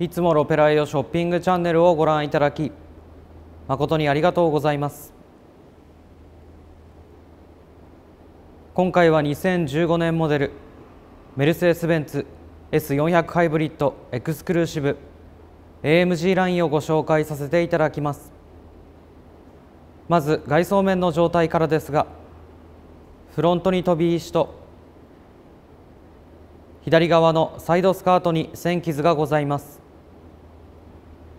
いつもロペライオショッピングチャンネルをご覧いただき誠にありがとうございます今回は2015年モデルメルセデス・ベンツ S400 ハイブリッドエクスクルーシブ AMG ラインをご紹介させていただきますまず外装面の状態からですがフロントに飛び石と左側のサイドスカートに線傷がございます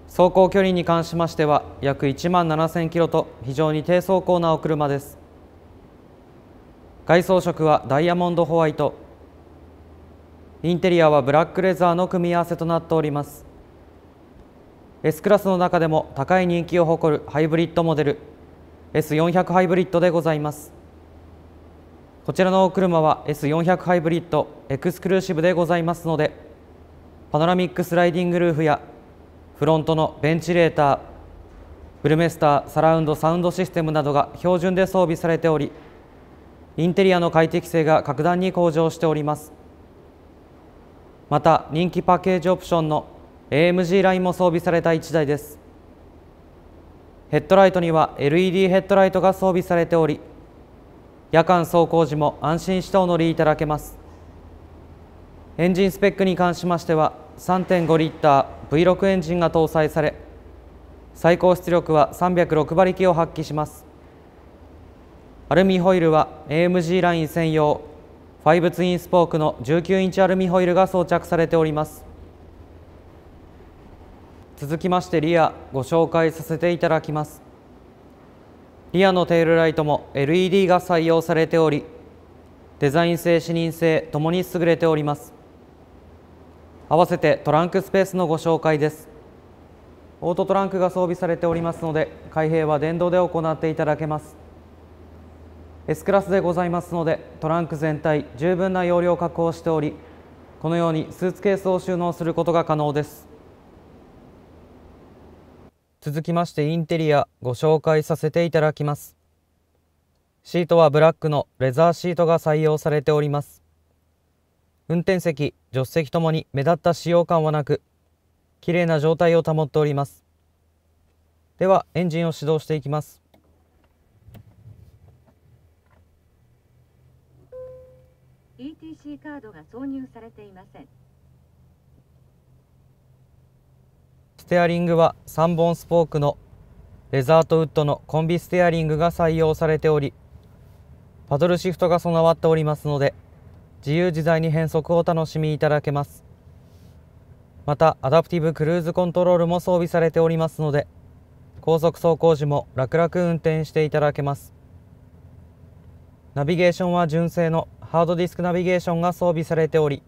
走行距離に関しましては約1万7000キロと非常に低走行なお車です外装色はダイヤモンドホワイトインテリアはブラックレザーの組み合わせとなっております S クラスの中でも高い人気を誇るハイブリッドモデル S400 ハイブリッドでございますこちらのお車は S400 ハイブリッドエクスクルーシブでございますのでパノラミックスライディングルーフやフロントのベンチレーターブルメスターサラウンドサウンドシステムなどが標準で装備されておりインテリアの快適性が格段に向上しておりますまた人気パッケージオプションの AMG ラインも装備された1台ですヘッドライトには LED ヘッドライトが装備されており夜間走行時も安心してお乗りいただけますエンジンスペックに関しましては3.5リッター V6 エンジンが搭載され最高出力は306馬力を発揮しますアルミホイルは AMG ライン専用5ツインスポークの19インチアルミホイルが装着されております続きましてリアご紹介させていただきますリアのテールライトも LED が採用されておりデザイン性視認性ともに優れております合わせてトランクスペースのご紹介ですオートトランクが装備されておりますので開閉は電動で行っていただけます S クラスでございますのでトランク全体十分な容量を確保しておりこのようにスーツケースを収納することが可能です続きましてインテリアご紹介させていただきますシートはブラックのレザーシートが採用されております運転席、助手席ともに目立った使用感はなく、綺麗な状態を保っております。では、エンジンを始動していきます。ETC カードが挿入されていません。ステアリングは3本スポークのレザートウッドのコンビステアリングが採用されており、パドルシフトが備わっておりますので、自由自在に変速をお楽しみいただけますまたアダプティブクルーズコントロールも装備されておりますので高速走行時も楽々運転していただけますナビゲーションは純正のハードディスクナビゲーションが装備されており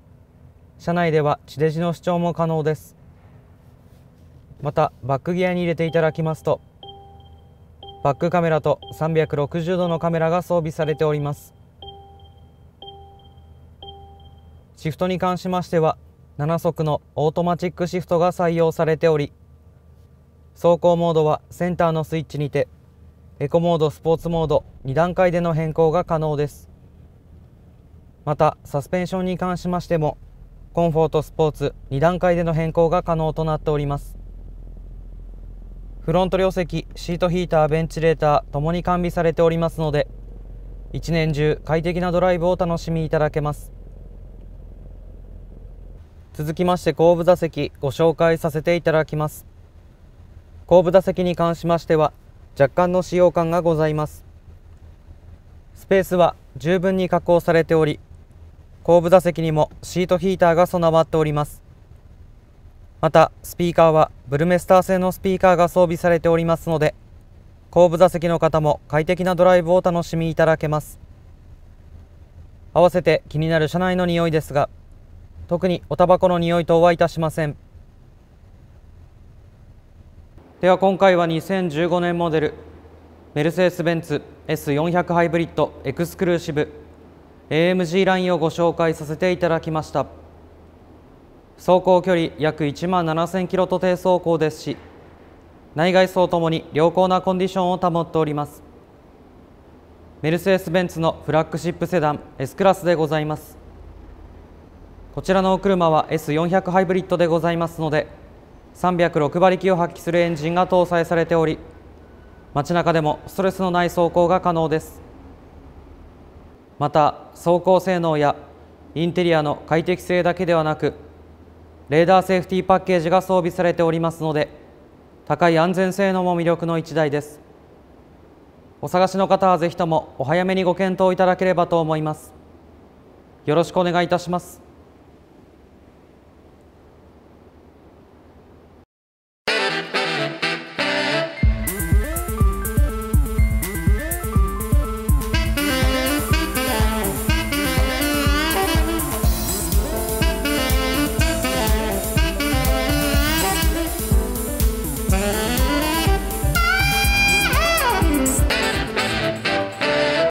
車内では地デジの視聴も可能ですまたバックギアに入れていただきますとバックカメラと360度のカメラが装備されておりますシフトに関しましては7速のオートマチックシフトが採用されており走行モードはセンターのスイッチにてエコモードスポーツモード2段階での変更が可能ですまたサスペンションに関しましてもコンフォートスポーツ2段階での変更が可能となっておりますフロント両席シートヒーターベンチレーターともに完備されておりますので一年中快適なドライブをお楽しみいただけます続きまして後部座席ご紹介させていただきます後部座席に関しましては若干の使用感がございますスペースは十分に加工されており後部座席にもシートヒーターが備わっておりますまたスピーカーはブルメスター製のスピーカーが装備されておりますので後部座席の方も快適なドライブをお楽しみいただけます合わせて気になる車内の匂いですが特におタバコの匂い等はいたしませんでは今回は2015年モデルメルセデス・ベンツ S400 ハイブリッドエクスクルーシブ AMG ラインをご紹介させていただきました走行距離約1万7000キロと低走行ですし内外装ともに良好なコンディションを保っておりますメルセデス・ベンツのフラッグシップセダン S クラスでございますこちらのお車は S400 ハイブリッドでございますので306馬力を発揮するエンジンが搭載されており街中でもストレスのない走行が可能ですまた走行性能やインテリアの快適性だけではなくレーダーセーフティーパッケージが装備されておりますので高い安全性能も魅力の1台ですお探しの方はぜひともお早めにご検討いただければと思いますよろしくお願いいたします